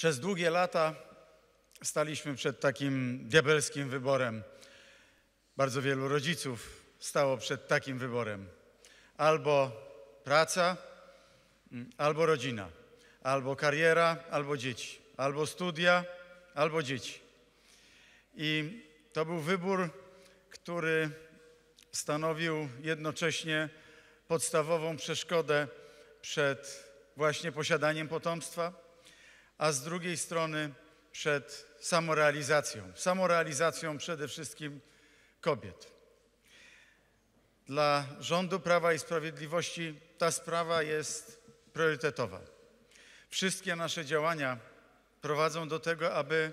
Przez długie lata staliśmy przed takim diabelskim wyborem. Bardzo wielu rodziców stało przed takim wyborem. Albo praca, mm, albo rodzina, albo kariera, albo dzieci, albo studia, albo dzieci. I to był wybór, który stanowił jednocześnie podstawową przeszkodę przed właśnie posiadaniem potomstwa, a z drugiej strony przed samorealizacją. Samorealizacją przede wszystkim kobiet. Dla rządu Prawa i Sprawiedliwości ta sprawa jest priorytetowa. Wszystkie nasze działania prowadzą do tego, aby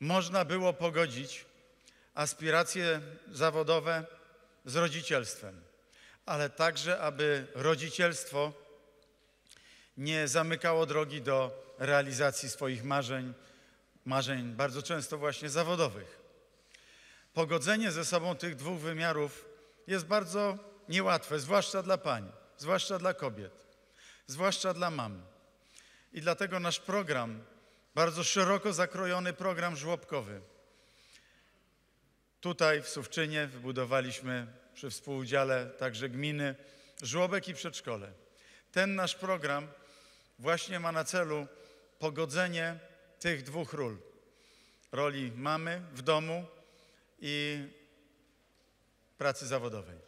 można było pogodzić aspiracje zawodowe z rodzicielstwem, ale także, aby rodzicielstwo nie zamykało drogi do realizacji swoich marzeń, marzeń bardzo często właśnie zawodowych. Pogodzenie ze sobą tych dwóch wymiarów jest bardzo niełatwe, zwłaszcza dla pań, zwłaszcza dla kobiet, zwłaszcza dla mam. I dlatego nasz program, bardzo szeroko zakrojony program żłobkowy. Tutaj w Sówczynie wybudowaliśmy przy współudziale także gminy żłobek i przedszkole. Ten nasz program właśnie ma na celu pogodzenie tych dwóch ról. Roli mamy w domu i pracy zawodowej.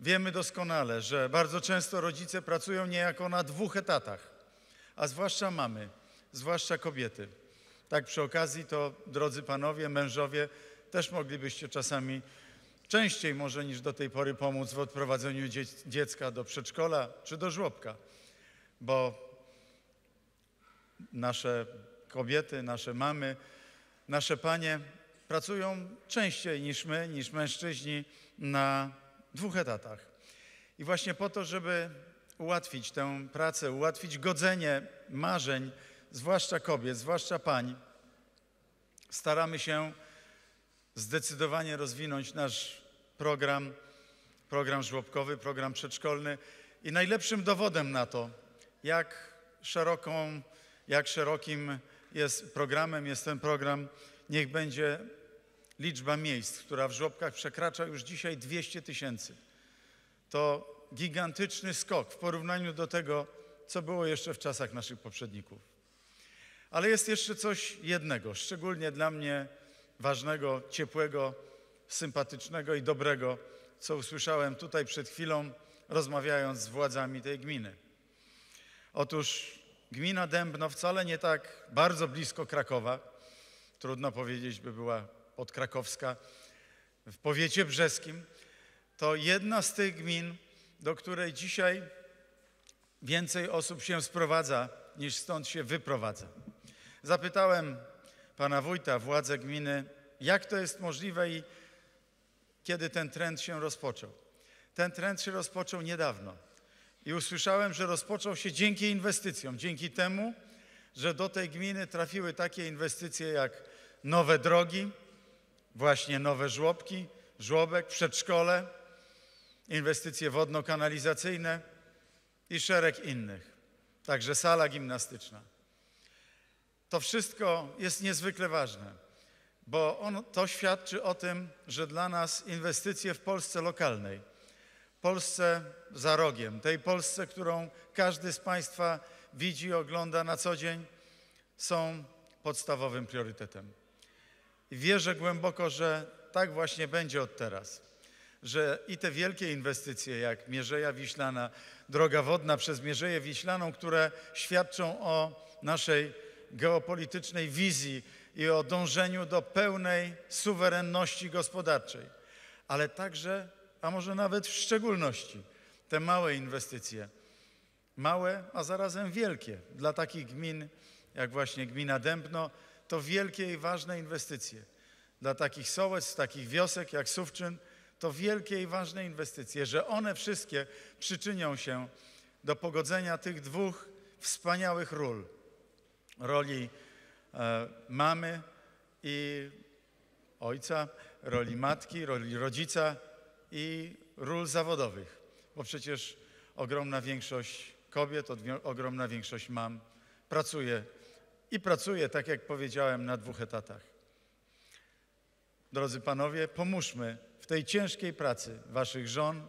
Wiemy doskonale, że bardzo często rodzice pracują niejako na dwóch etatach, a zwłaszcza mamy, zwłaszcza kobiety. Tak przy okazji to, drodzy panowie, mężowie, też moglibyście czasami częściej może niż do tej pory pomóc w odprowadzeniu dziecka do przedszkola czy do żłobka, bo Nasze kobiety, nasze mamy, nasze panie pracują częściej niż my, niż mężczyźni na dwóch etatach. I właśnie po to, żeby ułatwić tę pracę, ułatwić godzenie marzeń, zwłaszcza kobiet, zwłaszcza pań, staramy się zdecydowanie rozwinąć nasz program, program żłobkowy, program przedszkolny. I najlepszym dowodem na to, jak szeroką jak szerokim jest programem jest ten program. Niech będzie liczba miejsc, która w żłobkach przekracza już dzisiaj 200 tysięcy. To gigantyczny skok w porównaniu do tego, co było jeszcze w czasach naszych poprzedników. Ale jest jeszcze coś jednego, szczególnie dla mnie ważnego, ciepłego, sympatycznego i dobrego, co usłyszałem tutaj przed chwilą, rozmawiając z władzami tej gminy. Otóż gmina Dębno wcale nie tak bardzo blisko Krakowa, trudno powiedzieć, by była podkrakowska, w powiecie brzeskim, to jedna z tych gmin, do której dzisiaj więcej osób się sprowadza, niż stąd się wyprowadza. Zapytałem pana wójta, władze gminy, jak to jest możliwe i kiedy ten trend się rozpoczął. Ten trend się rozpoczął niedawno i usłyszałem, że rozpoczął się dzięki inwestycjom, dzięki temu, że do tej gminy trafiły takie inwestycje jak nowe drogi, właśnie nowe żłobki, żłobek, przedszkole, inwestycje wodno-kanalizacyjne i szereg innych, także sala gimnastyczna. To wszystko jest niezwykle ważne, bo on, to świadczy o tym, że dla nas inwestycje w Polsce lokalnej – Polsce za rogiem, tej Polsce, którą każdy z Państwa widzi, ogląda na co dzień, są podstawowym priorytetem. Wierzę głęboko, że tak właśnie będzie od teraz. Że i te wielkie inwestycje, jak Mierzeja Wiślana, droga wodna przez Mierzeję Wiślaną, które świadczą o naszej geopolitycznej wizji i o dążeniu do pełnej suwerenności gospodarczej, ale także a może nawet w szczególności te małe inwestycje. Małe, a zarazem wielkie. Dla takich gmin, jak właśnie gmina Dębno, to wielkie i ważne inwestycje. Dla takich sołec, takich wiosek jak Sówczyn, to wielkie i ważne inwestycje, że one wszystkie przyczynią się do pogodzenia tych dwóch wspaniałych ról. Roli e, mamy i ojca, roli matki, roli rodzica, i ról zawodowych, bo przecież ogromna większość kobiet, ogromna większość mam pracuje i pracuje, tak jak powiedziałem, na dwóch etatach. Drodzy panowie, pomóżmy w tej ciężkiej pracy waszych żon,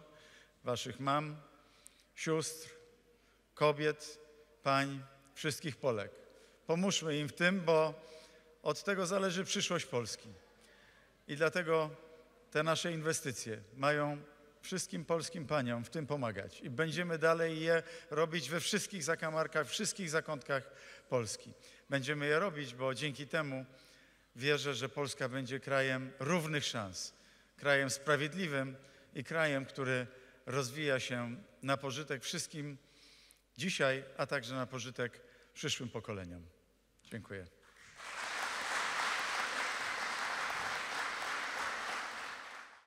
waszych mam, sióstr, kobiet, pań, wszystkich Polek. Pomóżmy im w tym, bo od tego zależy przyszłość Polski. I dlatego te nasze inwestycje mają wszystkim polskim paniom w tym pomagać i będziemy dalej je robić we wszystkich zakamarkach, wszystkich zakątkach Polski. Będziemy je robić, bo dzięki temu wierzę, że Polska będzie krajem równych szans, krajem sprawiedliwym i krajem, który rozwija się na pożytek wszystkim dzisiaj, a także na pożytek przyszłym pokoleniom. Dziękuję.